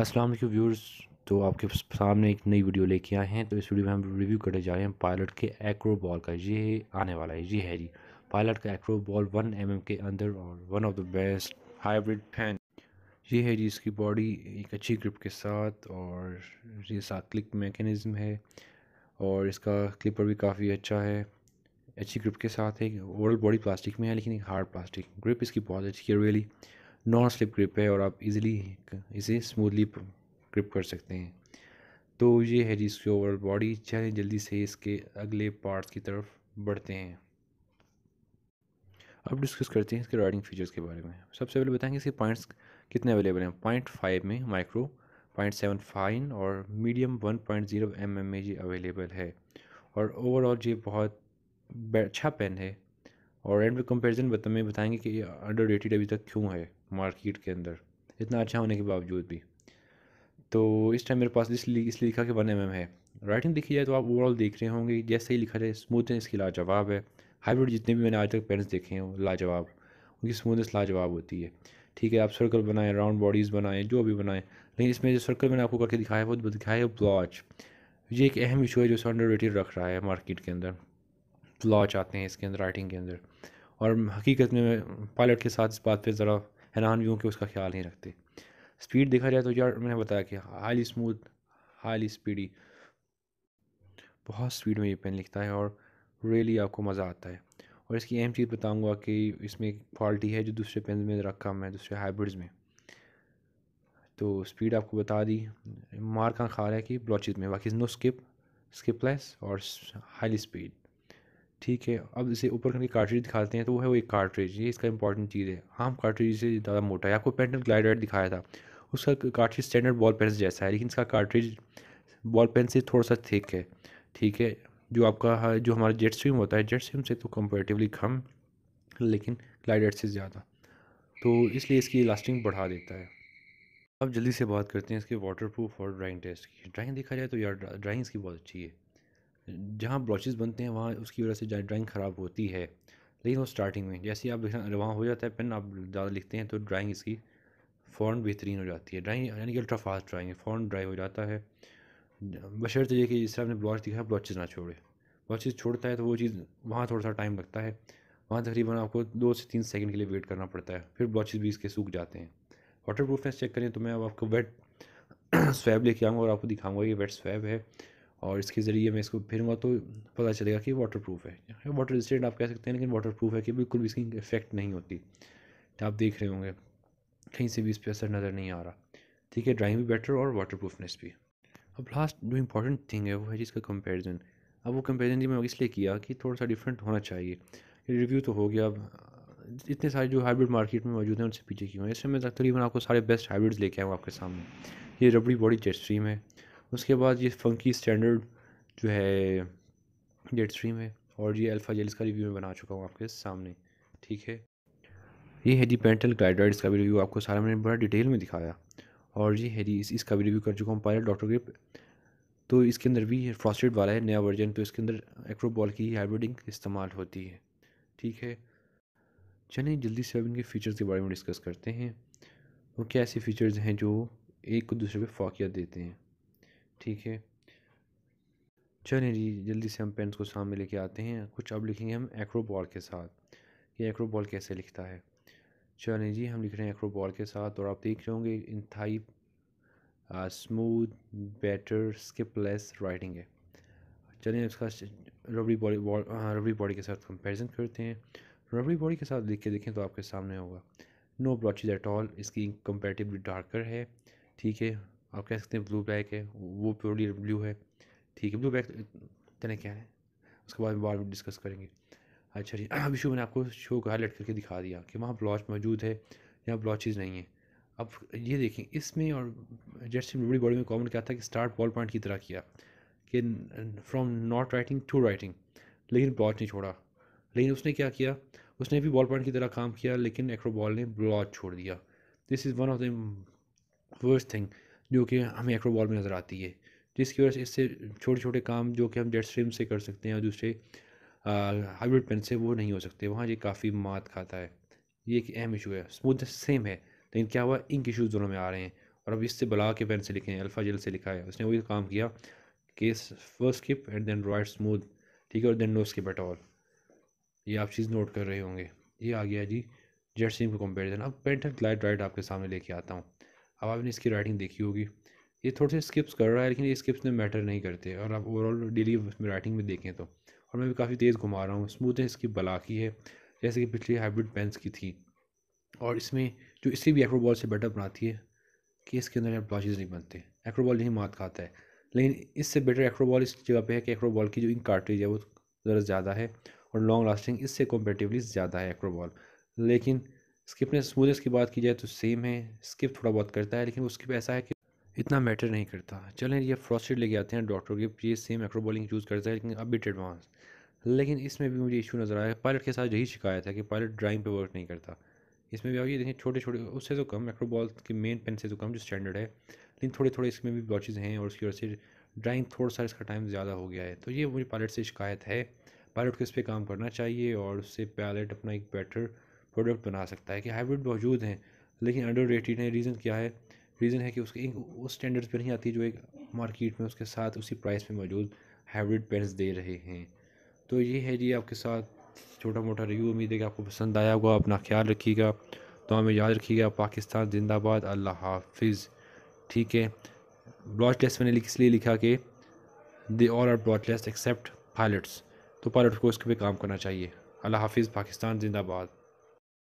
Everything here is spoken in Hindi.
अस्सलाम वालेकुम व्यूअर्स तो आपके सामने एक नई वीडियो लेके आए हैं तो इस वीडियो में हम रिव्यू करने जा रहे हैं पायलट के एक्रो बॉल का ये आने वाला है ये है जी पायलट का एक्रो बॉल वन एम के अंदर और one of the best hybrid pen ये है जी इसकी बॉडी एक अच्छी ग्रिप के साथ और ये क्लिक मेकनिज़म है और इसका क्लिपर भी काफ़ी अच्छा है अच्छी ग्रिप के साथ है ओवरऑल बॉडी प्लास्टिक में है लेकिन एक हार्ड प्लास्टिक ग्रिप इसकी बहुत अच्छी है really really. Non slip grip है और आप इजीली इसे स्मूथली ग्रिप कर सकते हैं तो ये है जी इसकी ओवरऑल बॉडी चलें जल्दी से इसके अगले पार्ट्स की तरफ बढ़ते हैं अब डिस्कस करते हैं इसके राइडिंग फीचर्स के बारे में सबसे पहले बताएंगे इसके पॉइंट्स कितने अवेलेबल हैं पॉइंट फाइव में माइक्रो पॉइंट सेवन फाइन और medium one point zero M M में ये अवेलेबल है और ओवरऑल ये बहुत अच्छा पेन है और एंड कंपेरिजन बता में बताएंगे कि ये अंडर रेटेड अभी तक क्यों है मार्केट के अंदर इतना अच्छा होने के बावजूद भी तो इस टाइम मेरे पास इसलिए इसलिए लिखा कि वन एम है राइटिंग देखी जाए तो आप ओवरऑल देख रहे होंगे जैसे ही लिखा जाए स्मूथनेस इसकी लाजवाब है हाइब्रिड जितने भी मैंने आज तक पेन्स देखे हैं लाजवाब उनकी स्मूथनेस लाजवाब होती है ठीक है आप सर्कल बनाएं राउंड बॉडीज़ बनाएं जो भी बनाएं लेकिन इसमें जो सर्कल मैंने आपको करके दिखाया है वो दिखाया है ब्लॉच ये एक अहम इशू है जो अंडर रेटेड रख रहा है मार्केट के अंदर ब्लॉच आते हैं इसके अंदर राइटिंग के अंदर और हकीकत में पायलट के साथ इस बात पर ज़रा हैरान भी हूँ कि उसका ख्याल नहीं रखते स्पीड देखा जाए तो यार मैंने बताया कि हाईली स्मूथ हाईली स्पीडी बहुत स्पीड में ये पेन लिखता है और रियली आपको मज़ा आता है और इसकी अहम चीज़ बताऊंगा कि इसमें एक फॉल्टी है जो दूसरे पेन में रखा कम है दूसरे हाइब्रिड्स में तो स्पीड आपको बता दी मार का खा रहा है कि ब्लॉचिज में बाकी नो स्किप स्किपलेस और हाईली स्पीड ठीक है अब इसे ऊपर करके कार्ट्रेज दिखाते हैं तो वो है वो एक कार्ट्रेज ये इसका इंपॉर्टेंट चीज़ है आम हाँ, कार्ट्रेज से ज़्यादा मोटा है आपको पेंटन ग्लाइडर दिखाया था उसका कार्ट्रेज स्टैंडर्ड बॉल पेन जैसा है लेकिन इसका कार्ट्रेज बॉल पेन से थोड़ा सा थिक है ठीक है जो आपका जो हमारा जेट स्विम होता है जेट स्विम से तो कंपेरेटिवली कम लेकिन ग्लाइडर से ज़्यादा तो इसलिए इसकी लास्टिंग बढ़ा देता है अब जल्दी से बात करते हैं इसके वाटर प्रूफ और ड्राइंग टेस्ट की ड्राइंग देखा जाए तो यार ड्राइंग इसकी बहुत अच्छी है जहाँ ब्लॉचेस बनते हैं वहाँ उसकी वजह से ड्राइंग ख़राब होती है लेकिन वो स्टार्टिंग में जैसे आप वहाँ हो जाता है पेन आप ज़्यादा लिखते हैं तो ड्राइंग इसकी फ़ौरन बेहतरीन हो जाती है ड्राइंग यानी कि अल्ट्रा फास्ट ड्राइंग है फ़ौरन ड्राई हो जाता है बशर्त ये कि जिस आपने ब्लॉच दिखा है ब्लॉचेज ना छोड़े ब्लॉचेज छोड़ता है तो वो चीज़ वहाँ थोड़ा सा टाइम लगता है वहाँ तकरीबन आपको दो से तीन सेकंड के लिए वेट करना पड़ता है फिर ब्लॉचेज भी इसके सूख जाते हैं वाटर प्रूफनेस चेक करें तो मैं अब आपको वेट स्वैब लेके आऊँगा और आपको दिखाऊँगा ये वेट स्वैब है और इसके ज़रिए मैं इसको फिरूँगा तो पता चलेगा कि वाटर प्रूफ है वाटर रजिस्टेंट आप कह सकते हैं लेकिन वाटर प्रूफ है कि बिल्कुल भी इसकी इफेक्ट नहीं होती तो आप देख रहे होंगे कहीं से भी इस पर असर नज़र नहीं आ रहा ठीक है ड्राइंग भी बेटर और वाटर प्रूफनेस भी अब लास्ट जो इंपॉर्टेंट थिंग है वो है जिसका कंपेरिजन अब वो कंपेरिजन जी मैं इसलिए किया कि थोड़ा सा डिफरेंट होना चाहिए रिव्यू तो हो गया अब इतने सारे जो हाइब्रिड मार्केट में मौजूद हैं उनसे पीछे क्यों हैं इसमें मैं तकरीबन आपको सारे बेस्ट हाइब्रिड्स लेके हूँ आपके सामने ये रबड़ी बॉडी जेट स्ट्रीम है उसके बाद ये फंकी स्टैंडर्ड जो है डेट स्ट्रीम है और ये अल्फ़ा जेल का रिव्यू मैं बना चुका हूँ आपके सामने ठीक है ये है जी पेंटल गाइड्राइड का भी रिव्यू आपको सारा मैंने बड़ा डिटेल में दिखाया और ये है जी इस, इसका भी रिव्यू कर चुका हूँ पायलट डॉक्टर ग्रिप तो इसके अंदर भी फ्रॉस्टेड वाला है नया वर्जन तो इसके अंदर एक्रोबॉल की हाइब्रिडिंग इस्तेमाल होती है ठीक है चलिए जल्दी से अब इनके फीचर्स के बारे में डिस्कस करते हैं वो क्या ऐसे फीचर्स हैं जो एक को दूसरे पे फ़ाकियत देते हैं ठीक है चलिए जी जल्दी से हम पेंस को सामने लेके आते हैं कुछ अब लिखेंगे हम एक्रो बॉल के साथ ये एक्रो बॉल कैसे लिखता है चलिए जी हम लिख रहे हैं एक्रो बॉल के साथ और आप देख रहे होंगे थाई smooth better skipless writing है चलिए इसका rubbery body ball rubbery body के साथ कंपेरिजन करते हैं रबड़ी बॉडी के साथ लिख के देखें तो आपके सामने होगा नो ब्लॉचिज एट ऑल इसकी कंपेरेटिवली डार्कर है ठीक है आप कह सकते हैं ब्लू ब्लैक है वो प्योरली ब्लू है ठीक है ब्लू ब्लैक इतने क्या है उसके बाद बाद में डिस्कस करेंगे अच्छा जी अब इशू मैंने आपको शो को हाईलाइट करके दिखा दिया कि वहाँ ब्लॉच मौजूद है यहाँ ब्लॉचेज नहीं है अब ये देखें इसमें और जैसे बड़ी बॉडी में कॉमन क्या था कि स्टार्ट बॉल पॉइंट की तरह किया कि from not writing to writing लेकिन ब्लॉच नहीं छोड़ा लेकिन उसने क्या किया उसने भी बॉल पॉइंट की तरह काम किया लेकिन एक्रो बॉल ने ब्लॉच छोड़ दिया this is one of the worst thing जो कि हमें एक्रो बॉल में नज़र आती है जिसकी वजह से इससे छोटे छोटे काम जो कि हम जेट स्ट्रीम से कर सकते हैं और दूसरे हाइब्रिड पेन से वो नहीं हो सकते वहाँ ये काफ़ी मात खाता है ये एक अहम इशू है स्मूथ सेम है लेकिन क्या हुआ इंक इशूज़ दोनों में आ रहे हैं और अब इससे बला के पेन से लिखे हैं अल्फ़ा जेल से लिखा है उसने वही काम किया कि first skip and then write smooth ठीक है और then no skip at all ये आप चीज़ नोट कर रहे होंगे ये आ गया जी जेट स्ट्रीम का कंपेरिजन अब पेंट एंड ग्लाइड राइट आपके सामने लेके आता हूँ अब आपने इसकी राइटिंग देखी होगी ये थोड़े से स्किप्स कर रहा है लेकिन ये स्किप्स में मैटर नहीं करते और आप ओवरऑल डेली राइटिंग में देखें तो और मैं भी काफ़ी तेज़ घुमा रहा हूँ है इसकी बला की है जैसे कि पिछली हाइब्रिड पेंस की थी और इसमें जो इसे भी एक्रोबॉल से बेटर बनाती है कि इसके अंदर ब्लॉचेज नहीं बनते एक्रोबॉल नहीं मात खाता है लेकिन इससे बेटर एक्रोबॉल इस जगह पे है कि एक्रोबॉल की जो इन कार्टेज है वो ज़रा ज़्यादा है और लॉन्ग लास्टिंग इससे कॉम्पेटिवली ज़्यादा है एक्रोबॉल लेकिन स्किपनेस स्मूथनेस की बात की जाए तो सेम है स्किप थोड़ा बहुत करता है लेकिन वो स्किप ऐसा है कि इतना मैटर नहीं करता चलें ये फ्रॉस्टेड लेके आते हैं डॉक्टर के ये सेम एक्रोबॉलिंग यूज़ करता है लेकिन अब अपडेट एडवांस लेकिन इसमें भी मुझे इशू नज़र आया पायलट के साथ यही शिकायत है कि पायलट ड्राइंग पे वर्क नहीं करता इसमें भी आप ये देखें छोटे छोटे उससे तो कम एक्रोबॉल के मेन पेन से तो कम जो स्टैंडर्ड है लेकिन थोड़े थोड़े इसमें भी ब्लॉचेज हैं और उसकी वजह से ड्राइंग थोड़ा सा इसका टाइम ज़्यादा हो गया है तो ये मुझे पायलट से शिकायत है पायलट को इस पर काम करना चाहिए और उससे पायलट अपना एक बेटर प्रोडक्ट बना सकता है कि हाइब्रिड मौजूद हैं लेकिन अंडर रेटेड हैं रीज़न क्या है रीज़न है कि उसके इंक उस स्टैंडर्ड्स पर नहीं आती जो एक मार्केट में उसके साथ उसी प्राइस में मौजूद हाइब्रिड पेंट्स दे रहे हैं तो ये है जी आपके साथ छोटा मोटा रिव्यू उम्मीद है कि आपको पसंद आया होगा अपना ख्याल रखिएगा तो हमें याद रखिएगा पाकिस्तान जिंदाबाद अल्लाह हाफिज़ ठीक है ब्लॉड टेस्ट मैंने इसलिए लिखा कि they all are blot test except Pilots तो पायलट को इसके पे काम करना चाहिए अल्लाह हाफिज़ पाकिस्तान जिंदाबाद